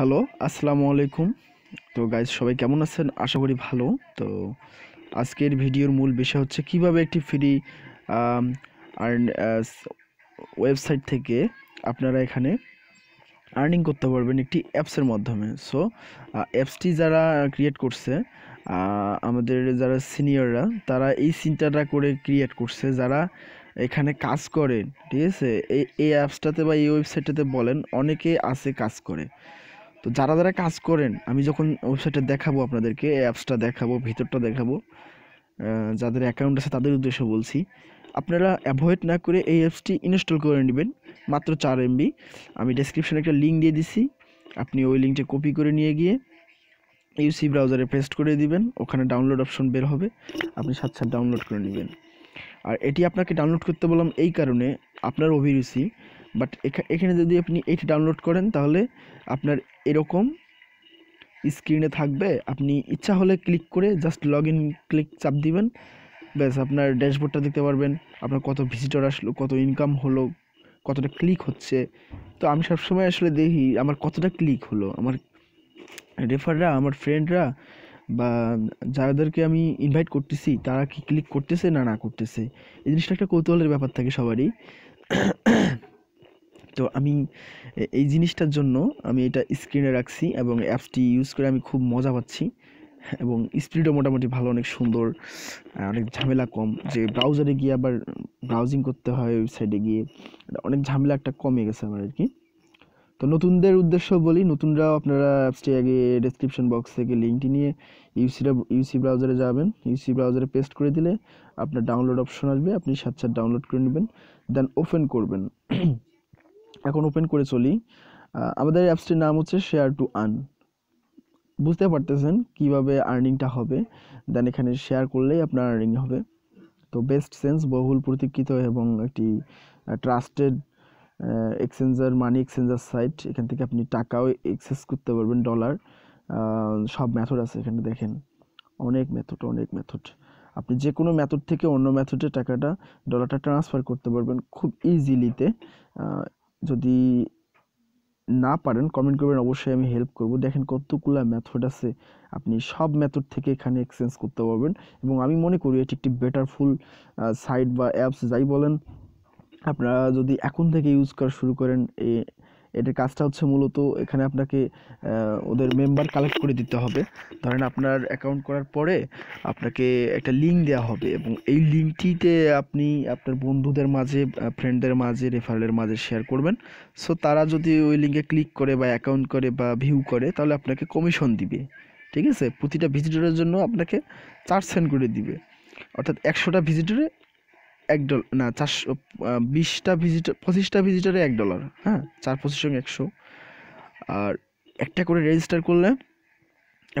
hello আসসালামু আলাইকুম তো গাইজ সবাই কেমন আছেন আশা করি ভালো তো আজকের ভিডিওর মূল বিষয় হচ্ছে কিভাবে একটি ফ্রি আর্ন ওয়েবসাইট থেকে আপনারা এখানে আর্নিং করতে পারবেন একটি অ্যাপসের মাধ্যমে সো অ্যাপসটি যারা ক্রিয়েট করছে আমাদের যারা সিনিয়ররা তারা এই চিন্তাটা করে ক্রিয়েট করছে যারা এখানে কাজ করেন ঠিক আছে এই এই অ্যাপসটাতে বা এই ওয়েবসাইটটাতে বলেন অনেকে আছে কাজ করে তো যারা যারা কাজ করেন আমি যখন ওয়েবসাইটটা দেখাবো আপনাদেরকে অ্যাপসটা দেখাবো ভিতরটা দেখাবো যাদের অ্যাকাউন্ট আছে তাদের উদ্দেশ্য বলছি আপনারা অ্যাভয়েড না করে এই অ্যাপসটি ইনস্টল করে নেবেন মাত্র চার এমবি আমি ডেসক্রিপশানে একটা লিঙ্ক দিয়ে দিছি আপনি ওই লিঙ্কটা কপি করে নিয়ে গিয়ে ইউসি ব্রাউজারে পেস্ট করে দিবেন ওখানে ডাউনলোড অপশন বের হবে আপনি সাথে ডাউনলোড করে নেবেন আর এটি আপনাকে ডাউনলোড করতে বললাম এই কারণে আপনার অভিরুচি বাট এখানে যদি আপনি এটি ডাউনলোড করেন তাহলে আপনার এরকম স্ক্রিনে থাকবে আপনি ইচ্ছা হলে ক্লিক করে জাস্ট লগ ইন ক্লিক চাপ দিবেন ব্যাস আপনার ড্যাশবোর্ডটা দেখতে পারবেন আপনার কত ভিজিটর আসলো কত ইনকাম হলো কতটা ক্লিক হচ্ছে তো আমি সবসময় আসলে দেখি আমার কতটা ক্লিক হলো আমার রেফাররা আমার ফ্রেন্ডরা বা যাদেরকে আমি ইনভাইট করতেছি তারা কি ক্লিক করতেছে না না করতেছে এই জিনিসটা একটা কৌতূহলের ব্যাপার থাকে সবারই তো আমি এই জিনিসটার জন্য আমি এটা স্ক্রিনে রাখছি এবং অ্যাপসটি ইউজ করে আমি খুব মজা পাচ্ছি এবং স্পিডও মোটামুটি ভালো অনেক সুন্দর অনেক ঝামেলা কম যে ব্রাউজারে গিয়ে আবার ব্রাউজিং করতে হয় ওয়েবসাইটে গিয়ে অনেক ঝামেলা একটা কমে গেছে আমার আর কি তো নতুনদের উদ্দেশ্য বলি নতুনরাও আপনারা অ্যাপসটি আগে ডেসক্রিপশন বক্স থেকে লিঙ্কটি নিয়ে ইউসিটা ইউসি ব্রাউজারে যাবেন ইউসি ব্রাউজারে পেস্ট করে দিলে আপনার ডাউনলোড অপশন আসবে আপনি সাথে ডাউনলোড করে নেবেন দেন ওপেন করবেন এখন ওপেন করে চলি আমাদের অ্যাপসটির নাম হচ্ছে শেয়ার টু আর্ন বুঝতে পারতেছেন কিভাবে আর্নিংটা হবে দেন এখানে শেয়ার করলেই আপনার আর্নিং হবে তো বেস্ট সেন্স বহুল প্রতীক্ষিত এবং একটি trusted exchanger money exchanger site এখান থেকে আপনি টাকাও এক্সেস করতে পারবেন ডলার সব মেথড আছে এখানে দেখেন অনেক মেথড অনেক মেথড আপনি যে কোনো মেথড থেকে অন্য মেথডে টাকাটা ডলারটা ট্রান্সফার করতে পারবেন খুব ইজিলিতে যদি না পারেন কমেন্ট করবেন অবশ্যই আমি হেল্প করব দেখেন কতগুলো মেথড আছে আপনি সব মেথড থেকে এখানে এক্সচেঞ্জ করতে পারবেন এবং আমি মনে করি এটি একটি বেটারফুল সাইট বা অ্যাপস যাই বলেন আপনারা যদি এখন থেকে ইউজ করা শুরু করেন এ এটার কাজটা হচ্ছে মূলত এখানে আপনাকে ওদের মেম্বার কালেক্ট করে দিতে হবে ধরেন আপনার অ্যাকাউন্ট করার পরে আপনাকে একটা লিঙ্ক দেওয়া হবে এবং এই লিঙ্কটিতে আপনি আপনার বন্ধুদের মাঝে ফ্রেন্ডদের মাঝে রেফারেলের মাঝে শেয়ার করবেন সো তারা যদি ওই লিঙ্কে ক্লিক করে বা অ্যাকাউন্ট করে বা ভিউ করে তাহলে আপনাকে কমিশন দিবে ঠিক আছে প্রতিটা ভিজিটরের জন্য আপনাকে চার সেন্ট করে দিবে অর্থাৎ একশোটা ভিজিটরে এক ডলার না চারশো বিশটা ভিজিটার পঁচিশটা ভিজিটারে এক ডলার হ্যাঁ চার পঁচিশ সঙ্গে একশো আর একটা করে রেজিস্টার করলে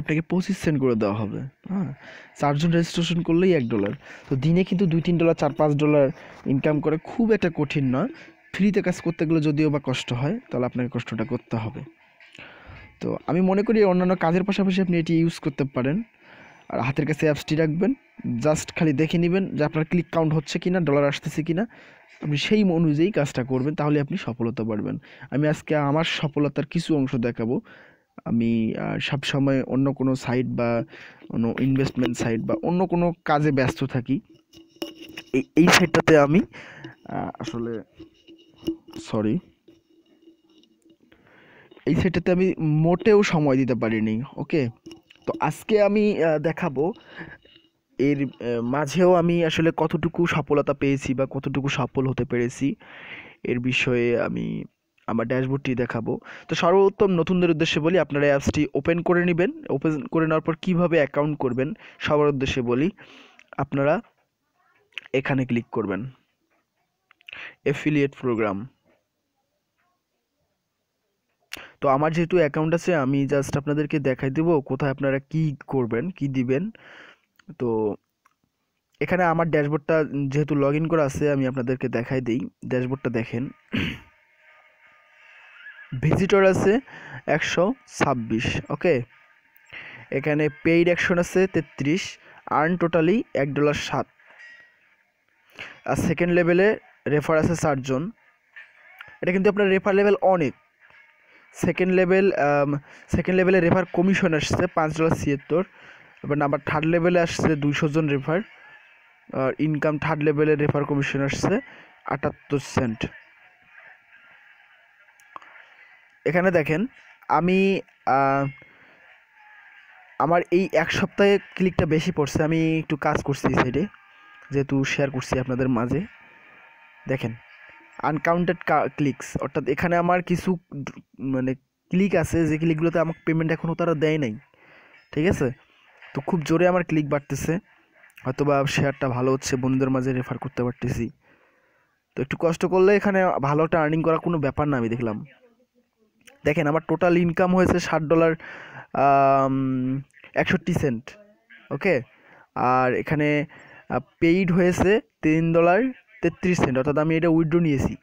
আপনাকে পঁচিশ সেন্ট করে দেওয়া হবে হ্যাঁ চারজন রেজিস্ট্রেশন করলেই এক ডলার তো দিনে কিন্তু দুই তিন ডলার চার পাঁচ ডলার ইনকাম করে খুব একটা কঠিন নয় ফ্রিতে কাজ করতে গেলে যদিও বা কষ্ট হয় তাহলে আপনাকে কষ্টটা করতে হবে তো আমি মনে করি অন্যান্য কাজের পাশাপাশি আপনি এটি ইউজ করতে পারেন আর হাতের কাছে অ্যাপসটি রাখবেন জাস্ট খালি দেখে নেবেন যে আপনার ক্লিক কাউন্ট হচ্ছে কি না ডলার আসতেছে কি না আপনি সেই অনুযায়ী কাজটা করবেন তাহলে আপনি সফলতা পারবেন আমি আজকে আমার সফলতার কিছু অংশ দেখাবো আমি সবসময় অন্য কোনো সাইট বা অন্য ইনভেস্টমেন্ট সাইট বা অন্য কোনো কাজে ব্যস্ত থাকি এই এই সাইটটাতে আমি আসলে সরি এই সাইটটাতে আমি মোটেও সময় দিতে পারিনি ওকে তো আজকে আমি দেখাবো এর মাঝেও আমি আসলে কতটুকু সফলতা পেয়েছি বা কতটুকু সফল হতে পেরেছি এর বিষয়ে আমি আমার ড্যাশবোর্ডটি দেখাবো তো সর্বোত্তম নতুনদের উদ্দেশ্যে বলি আপনারা অ্যাপসটি ওপেন করে নেবেন ওপেন করে নেওয়ার পর কীভাবে অ্যাকাউন্ট করবেন সবার উদ্দেশ্যে বলি আপনারা এখানে ক্লিক করবেন এফিলিয়েট প্রোগ্রাম তো আমার যেহেতু অ্যাকাউন্ট আছে আমি জাস্ট আপনাদেরকে দেখাই দেবো কোথায় আপনারা কি করবেন কি দিবেন তো এখানে আমার ড্যাশবোর্ডটা যেহেতু লগ ইন করা আছে আমি আপনাদেরকে দেখাই দিই ড্যাশবোর্ডটা দেখেন ভিজিটর আছে একশো ছাব্বিশ ওকে এখানে পেইড অ্যাকশন আছে তেত্রিশ আর্ন টোটালি এক ডলার সাত আর সেকেন্ড লেভেলে রেফার আছে চারজন এটা কিন্তু আপনার রেফার লেভেল অনেক সেকেন্ড লেভেল সেকেন্ড লেভেলে রেফার কমিশন আসছে পাঁচ ডলার ছিয়াত্তর এবার নাম্বার থার্ড লেভেলে আসছে দুইশো জন রেফার আর ইনকাম থার্ড লেভেলে রেফার কমিশন আসছে আটাত্তর সেন্ট এখানে দেখেন আমি আমার এই এক সপ্তাহে ক্লিকটা বেশি পড়ছে আমি একটু কাজ করছি সাইডে যেহেতু শেয়ার করছি আপনাদের মাঝে দেখেন আনকাউন্টেড ক্লিকস অর্থাৎ এখানে আমার কিছু মানে ক্লিক আছে যে ক্লিকগুলোতে আমাকে পেমেন্ট এখনও তারা দেয় নাই ঠিক আছে তো খুব জোরে আমার ক্লিক বাড়তেছে হয়তোবা শেয়ারটা ভালো হচ্ছে বন্ধুদের মাঝে রেফার করতে পারতেছি তো একটু কষ্ট করলে এখানে ভালো একটা আর্নিং করার কোনো ব্যাপার না আমি দেখলাম দেখেন আমার টোটাল ইনকাম হয়েছে ষাট ডলার একষট্টি সেন্ট ওকে আর এখানে পেইড হয়েছে তিন ডলার তেত্রিশ সেন্ট অর্থাৎ আমি এটা উইড্রো নিয়েছি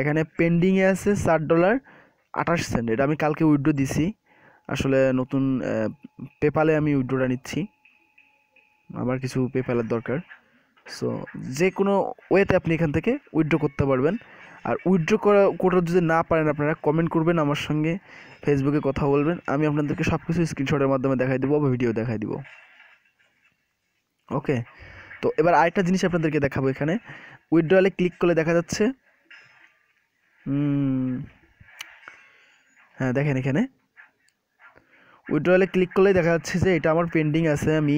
এখানে পেন্ডিংয়ে আছে চার ডলার আঠাশ সেন্ট এটা আমি কালকে উইড্রো দিছি আসলে নতুন পেপালে আমি উইড্রোটা নিচ্ছি আমার কিছু পেপালের দরকার সো যে কোনো ওয়েতে আপনি এখান থেকে উইড্রো করতে পারবেন আর উইড্রো করা কোটা যদি না পারেন আপনারা কমেন্ট করবেন আমার সঙ্গে ফেসবুকে কথা বলবেন আমি আপনাদেরকে সব কিছু স্ক্রিনশটের মাধ্যমে দেখাই দেবো বা ভিডিও দেখাই দেবো ওকে তো এবার আরেকটা জিনিস আপনাদেরকে দেখাবো এখানে উইথড্রয়ালে ক্লিক করলে দেখা যাচ্ছে হ্যাঁ দেখেন এখানে উইথড্রয়ালে ক্লিক করলে দেখা যাচ্ছে যে এটা আমার পেন্ডিং আছে আমি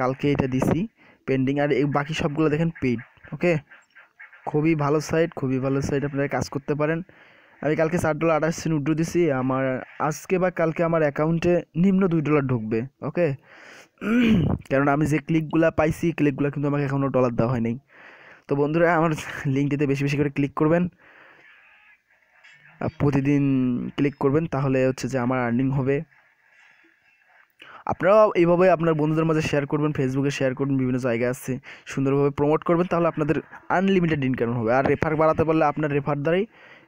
কালকে এটা দিছি পেন্ডিং আর এই বাকি সবগুলো দেখেন পেইড ওকে খুবই ভালো সাইট খুবই ভালো সাইট আপনারা কাজ করতে পারেন আমি কালকে চার ডলার আঠাশ সেন্ট উইড্রো দিছি আমার আজকে বা কালকে আমার অ্যাকাউন্টে নিম্ন দুই ডলার ঢুকবে ওকে কারণ আমি যে ক্লিকগুলো পাইছি ক্লিকগুলো কিন্তু আমাকে এখনও ডলার দেওয়া হয়নি তো বন্ধুরা আমার লিঙ্কটিতে বেশি বেশি করে ক্লিক করবেন প্রতিদিন ক্লিক করবেন তাহলে হচ্ছে যে আমার আর্নিং হবে আপনারাও এইভাবে আপনার বন্ধুদের মাঝে শেয়ার করবেন ফেসবুকে শেয়ার করবেন বিভিন্ন জায়গায় আছে সুন্দরভাবে প্রমোট করবেন তাহলে আপনাদের আনলিমিটেড ইনকাম হবে আর রেফার বাড়াতে পারলে আপনার রেফার দ্বারাই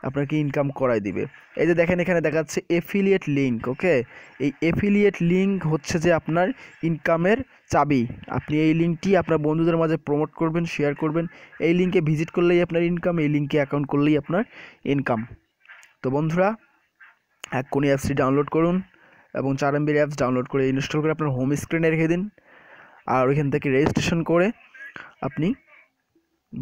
আপনাকে ইনকাম করাই দিবে এই যে দেখেন এখানে দেখাচ্ছে এফিলিয়েট লিঙ্ক ওকে এই এফিলিয়েট লিঙ্ক হচ্ছে যে আপনার ইনকামের চাবি আপনি এই লিঙ্কটি আপনার বন্ধুদের মাঝে প্রমোট করবেন শেয়ার করবেন এই লিঙ্কে ভিজিট করলেই আপনার ইনকাম এই লিঙ্কে অ্যাকাউন্ট করলেই আপনার ইনকাম তো বন্ধুরা এক কোনি অ্যাপসটি ডাউনলোড করুন এবং চার এমবির অ্যাপস ডাউনলোড করে ইনস্টল করে আপনার হোম স্ক্রিনে রেখে দিন আর ওইখান থেকে রেজিস্ট্রেশন করে আপনি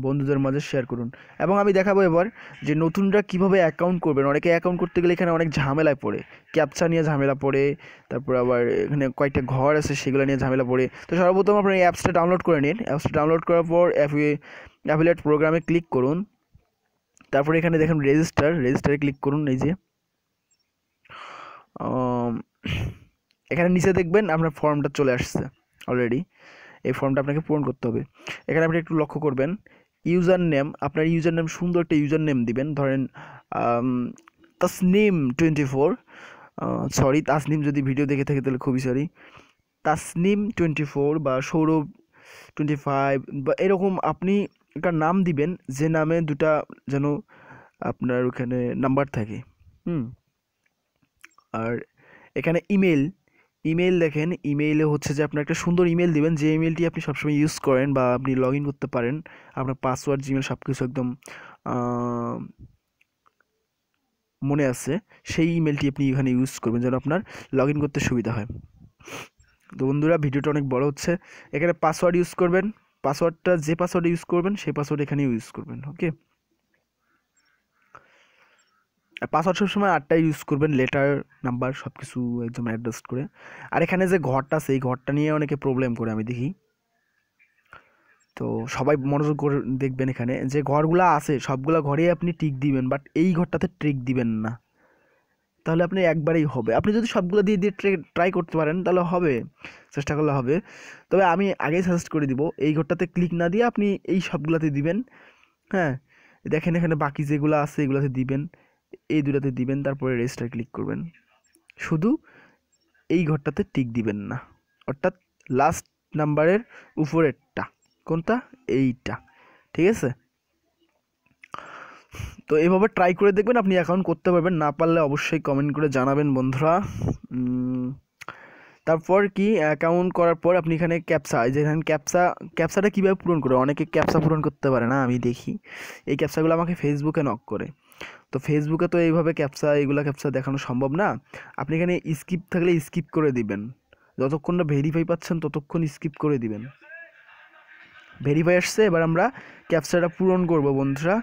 বন্ধুদের মাঝে শেয়ার করুন এবং আমি দেখাবো এবার যে নতুনরা কিভাবে অ্যাকাউন্ট করবেন অনেকে অ্যাকাউন্ট করতে গেলে এখানে অনেক ঝামেলায় পড়ে ক্যাপচা নিয়ে ঝামেলা পড়ে তারপর আবার এখানে কয়েকটা ঘর আছে সেগুলো নিয়ে ঝামেলা পড়ে তো সর্বপ্রথম আপনার এই অ্যাপসটা ডাউনলোড করে নিন অ্যাপসটা ডাউনলোড করার পর অ্যাফিলেট প্রোগ্রামে ক্লিক করুন তারপরে এখানে দেখেন রেজিস্টার রেজিস্টারে ক্লিক করুন এই যে এখানে নিচে দেখবেন আপনার ফর্মটা চলে আসছে অলরেডি এই ফর্মটা আপনাকে পূরণ করতে হবে এখানে আপনি একটু লক্ষ্য করবেন ইউজার নেম আপনার ইউজার নেম সুন্দর একটা ইউজার নেম দিবেন ধরেন Tasnim twenty four sorry Tasnim যদি ভিডিও দেখে থাকে তাহলে খুবই সরি তাসনিম টোয়েন্টি ফোর বা সৌরভ টোয়েন্টি ফাইভ বা এরকম আপনি একটা নাম দিবেন যে নামে দুটা যেন আপনার ওখানে নাম্বার থাকে হুম আর এখানে ইমেল ইমেল দেখেন ইমেইলে হচ্ছে যে আপনার একটা সুন্দর ইমেল দিবেন যে ইমেলটি আপনি সবসময় ইউজ করেন বা আপনি লগ ইন করতে পারেন আপনার পাসওয়ার্ড জিমেল সব কিছু একদম মনে আছে সেই ইমেলটি আপনি এখানে ইউজ করবেন যেন আপনার লগ ইন করতে সুবিধা হয় তো বন্ধুরা ভিডিওটা অনেক বড় হচ্ছে এখানে পাসওয়ার্ড ইউজ করবেন পাসওয়ার্ডটা যে পাসওয়ার্ড ইউজ করবেন সেই পাসওয়ার্ড এখানে ইউজ করবেন ওকে পাসওয়ার্ড সবসময় আটটা ইউজ করবেন লেটার নাম্বার সব কিছু একদম অ্যাডজাস্ট করে আর এখানে যে ঘরটা আছে এই ঘরটা নিয়ে অনেকে প্রবলেম করে আমি দেখি তো সবাই মনোযোগ করে দেখবেন এখানে যে ঘরগুলো আছে সবগুলো ঘরে আপনি টিক দিবেন বাট এই ঘরটাতে ট্রিক দিবেন না তাহলে আপনি একবারেই হবে আপনি যদি সবগুলো দিয়ে দিয়ে ট্রাই করতে পারেন তাহলে হবে চেষ্টা করলে হবে তবে আমি আগেই সাজেস্ট করে দিব এই ঘরটাতে ক্লিক না দিয়ে আপনি এই সবগুলোতে দিবেন হ্যাঁ দেখেন এখানে বাকি যেগুলো আছে এগুলোতে দিবেন এই দুটাতে দিবেন তারপরে রেজিস্টার ক্লিক করবেন শুধু এই ঘরটাতে টিক দিবেন না অর্থাৎ লাস্ট নাম্বারের উপরেরটা কোনটা এইটা ঠিক আছে তো এভাবে ট্রাই করে দেখবেন আপনি অ্যাকাউন্ট করতে পারবেন না পারলে অবশ্যই কমেন্ট করে জানাবেন বন্ধুরা তারপর কি অ্যাকাউন্ট করার পর আপনি এখানে ক্যাপসা যেখানে ক্যাপসা ক্যাপসাটা কীভাবে পূরণ করে অনেকে ক্যাপসা পূরণ করতে পারে না আমি দেখি এই ক্যাপসাগুলো আমাকে ফেসবুকে নক করে তো ফেসবুকে তো এইভাবে ক্যাপসা এইগুলো ক্যাপসা দেখানো সম্ভব না আপনি এখানে স্কিপ থাকলে স্কিপ করে দিবেন যতক্ষণ না ভেরিফাই পাচ্ছেন ততক্ষণ স্কিপ করে দিবেন ভেরিফাই আসছে এবার আমরা ক্যাপসাটা পূরণ করব বন্ধুরা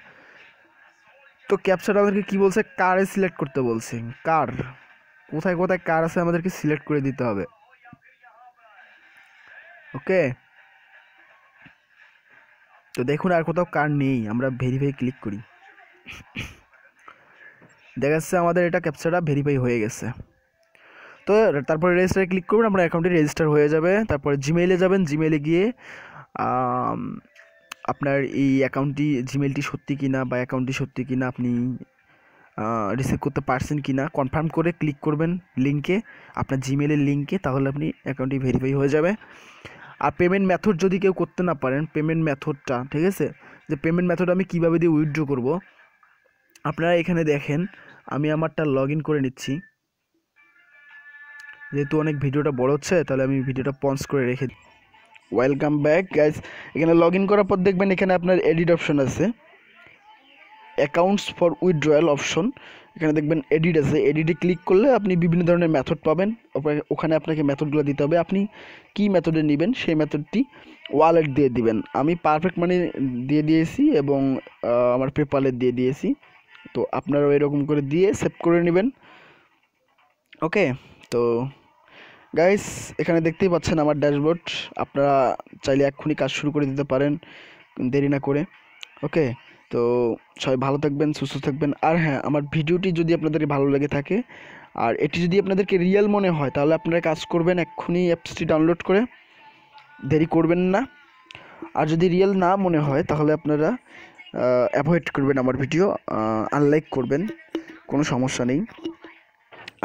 তো ক্যাপসাটা আমাদেরকে কি বলছে কারে সিলেক্ট করতে বলছে কার কোথায় কোথায় কার আছে আমাদেরকে সিলেক্ট করে দিতে হবে ওকে তো দেখুন আর কোথাও কার নেই আমরা ভেরিফাই ক্লিক করি দেখা যাচ্ছে আমাদের এটা ক্যাপচাটা ভেরিফাই হয়ে গেছে তো তারপরে রেজিস্টারে ক্লিক করবেন আপনার অ্যাকাউন্টটি রেজিস্টার হয়ে যাবে তারপরে জিমেইলে যাবেন জিমেইলে গিয়ে আপনার এই অ্যাকাউন্টটি জিমেলটি সত্যি কিনা বা অ্যাকাউন্টটি সত্যি কিনা আপনি রিসিভ করতে পারছেন কি না কনফার্ম করে ক্লিক করবেন লিঙ্কে আপনার জিমেলের লিঙ্কে তাহলে আপনি অ্যাকাউন্টটি ভেরিফাই হয়ে যাবে আর পেমেন্ট মেথড যদি কেউ করতে না পারেন পেমেন্ট মেথডটা ঠিক আছে যে পেমেন্ট মেথড আমি কীভাবে দিয়ে উইথড্র করব আপনারা এখানে দেখেন আমি আমারটা লগ করে নিচ্ছি যেহেতু অনেক ভিডিওটা বড় হচ্ছে তাহলে আমি ভিডিওটা পঞ্চ করে রেখে ওয়েলকাম ব্যাক গাইজ এখানে লগ করার পর দেখবেন এখানে আপনার এডিট অপশন আছে অ্যাকাউন্টস ফর উইথড্রয়াল অপশন এখানে দেখবেন এডিট আছে এডিটে ক্লিক করলে আপনি বিভিন্ন ধরনের মেথড পাবেন ওখানে আপনাকে মেথডগুলো দিতে হবে আপনি কি মেথডে নেবেন সেই মেথডটি ওয়ালেট দিয়ে দিবেন আমি পারফেক্ট মানি দিয়ে দিয়েছি এবং আমার পেপালে দিয়ে দিয়েছি তো আপনারাও এরকম করে দিয়ে সেভ করে নেবেন ওকে তো গাইস এখানে দেখতেই পাচ্ছেন আমার ড্যাশবোর্ড আপনারা চাইলে এক্ষুনি কাজ শুরু করে দিতে পারেন দেরি না করে ওকে তো সবাই ভালো থাকবেন সুস্থ থাকবেন আর হ্যাঁ আমার ভিডিওটি যদি আপনাদেরকে ভালো লেগে থাকে আর এটি যদি আপনাদেরকে রিয়েল মনে হয় তাহলে আপনারা কাজ করবেন এক্ষুনি অ্যাপসটি ডাউনলোড করে দেরি করবেন না আর যদি রিয়েল না মনে হয় তাহলে আপনারা অ্যাভয়েড করবেন আমার ভিডিও আনলাইক করবেন কোনো সমস্যা নেই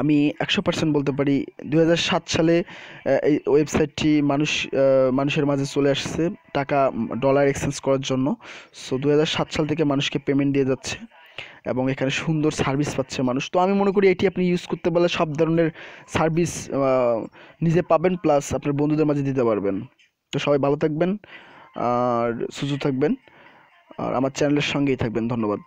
আমি একশো পার্সেন্ট বলতে পারি দু সালে এই ওয়েবসাইটটি মানুষ মানুষের মাঝে চলে আসছে টাকা ডলার এক্সচেঞ্জ করার জন্য সো দু সাল থেকে মানুষকে পেমেন্ট দিয়ে যাচ্ছে এবং এখানে সুন্দর সার্ভিস পাচ্ছে মানুষ তো আমি মনে করি এটি আপনি ইউজ করতে পারলে সব ধরনের সার্ভিস নিজে পাবেন প্লাস আপনার বন্ধুদের মাঝে দিতে পারবেন তো সবাই ভালো থাকবেন আর সুযোগ থাকবেন আর আমার চ্যানেলের সঙ্গেই থাকবেন ধন্যবাদ